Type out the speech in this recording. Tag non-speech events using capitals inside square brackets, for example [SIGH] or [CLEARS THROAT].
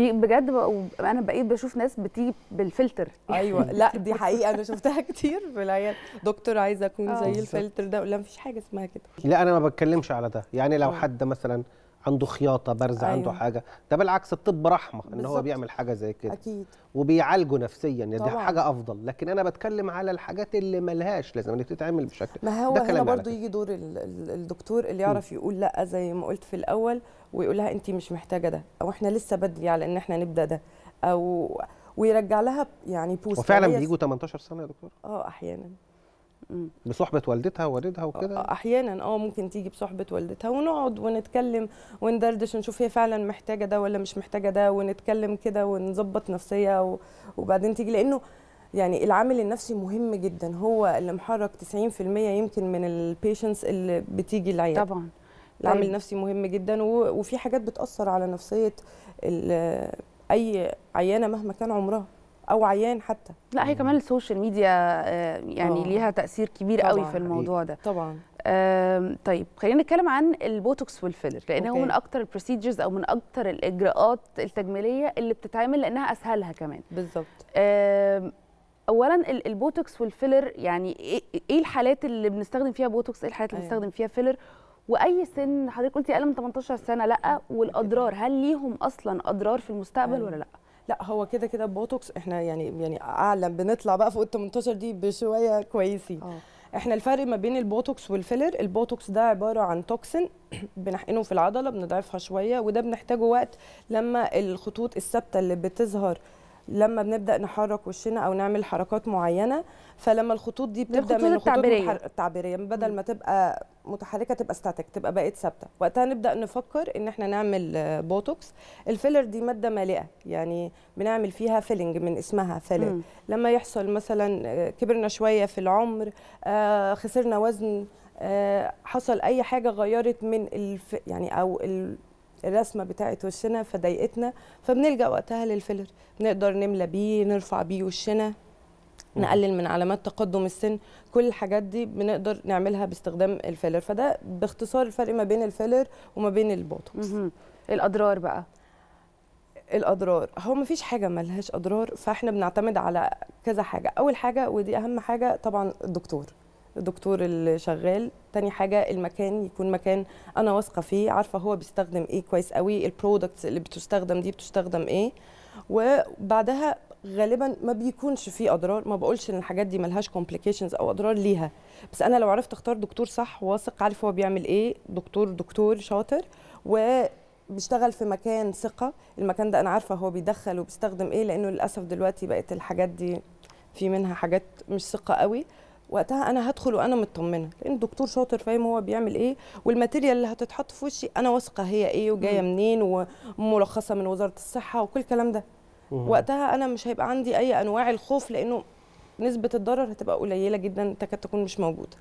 بجد انا بقيت بشوف ناس بتيجي بالفلتر ايوه لا [LAUGHS] دي حقيقه انا شفتها [LAUGHS] كتير في العيال دكتور عايزه اكون زي آه. الفلتر ده لا مفيش حاجه اسمها كده لا انا ما بتكلمش على ده يعني لو آه. حد مثلا عنده خياطه بارزه أيوة. عنده حاجه ده بالعكس الطب رحمه ان هو بيعمل حاجه زي كده اكيد وبيعالجه نفسيا يعني دي حاجه افضل لكن انا بتكلم على الحاجات اللي ملهاش لازم انك تتعمل بشكل ما هو هنا برضه يجي دور الدكتور اللي يعرف يقول لا زي ما قلت في الاول ويقول لها انت مش محتاجه ده او احنا لسه بدري على ان احنا نبدا ده او ويرجع لها يعني بوست وفعلا بيجوا 18 سنه يا دكتور اه احيانا بصحبه والدتها ووالدها وكده احيانا اه ممكن تيجي بصحبه والدتها ونقعد ونتكلم وندردش نشوف هي فعلا محتاجه ده ولا مش محتاجه ده ونتكلم كده ونظبط نفسيه وبعدين تيجي لانه يعني العامل النفسي مهم جدا هو اللي محرك 90% يمكن من البيشنس اللي بتيجي العياده طبعا العامل طيب. النفسي مهم جدا وفي حاجات بتاثر على نفسيه اي عيانه مهما كان عمرها او عيان حتى لا هي كمان السوشيال ميديا آه، يعني آه. ليها تاثير كبير قوي في الموضوع ده طبعا طيب خلينا نتكلم عن البوتوكس والفيلر لان هو من اكتر البروسيجرز او من اكتر الاجراءات التجميليه اللي بتتعمل لانها اسهلها كمان بالظبط اولا البوتوكس والفيلر يعني إيه،, ايه الحالات اللي بنستخدم فيها بوتوكس ايه الحالات اللي أيوة. بنستخدم فيها فيلر واي سن حضرتك قلتي اقل من 18 سنه لا والاضرار هل ليهم اصلا اضرار في المستقبل أيوة. ولا لا لا هو كده كده بوتوكس احنا يعني يعني اعلى بنطلع بقى فوق ال 18 دي بشويه كويسين اه. احنا الفرق ما بين البوتوكس والفيلر البوتوكس ده عباره عن توكسين [CLEARS THROAT] بنحقنه في العضله بنضعفها شويه وده بنحتاجه وقت لما الخطوط الثابته اللي بتظهر لما بنبدا نحرك وشنا او نعمل حركات معينه فلما الخطوط دي بتبدا من الخطوط التعبيريه التعبيريه بدل ما تبقى متحركه تبقى ستاتيك تبقى بقت ثابته وقتها نبدا نفكر ان احنا نعمل بوتوكس الفيلر دي ماده مالئه يعني بنعمل فيها فيلنج من اسمها فيلر لما يحصل مثلا آه، كبرنا شويه في العمر آه، خسرنا وزن آه، حصل اي حاجه غيرت من الف يعني او ال الرسمه بتاعه وشنا فضايقتنا فبنلجا وقتها للفيلر نقدر نملى بيه نرفع بيه وشنا نقلل من علامات تقدم السن كل الحاجات دي بنقدر نعملها باستخدام الفيلر فده باختصار الفرق ما بين الفيلر وما بين البوتوكس الاضرار بقى الاضرار هو ما فيش حاجه ملهاش اضرار فاحنا بنعتمد على كذا حاجه اول حاجه ودي اهم حاجه طبعا الدكتور الدكتور اللي شغال تاني حاجه المكان يكون مكان انا واثقه فيه عارفه هو بيستخدم ايه كويس قوي البرودكتس اللي بتستخدم دي بتستخدم ايه وبعدها غالبا ما بيكونش فيه اضرار ما بقولش ان الحاجات دي ملهاش كومبليكيشنز او اضرار ليها بس انا لو عرفت اختار دكتور صح واثق عارف هو بيعمل ايه دكتور دكتور شاطر و بيشتغل في مكان ثقه المكان ده انا عارفه هو بيدخل وبيستخدم ايه لانه للاسف دلوقتي بقت الحاجات دي في منها حاجات مش ثقه قوي وقتها انا هدخل وانا مطمنه لان الدكتور شاطر فاهم هو بيعمل ايه والماتيريال اللي هتتحط في وشي انا واثقه هي ايه وجايه منين وملخصه من وزاره الصحه وكل الكلام ده وقتها انا مش هيبقى عندي اي انواع الخوف لانه نسبه الضرر هتبقى قليله جدا تكاد تكون مش موجوده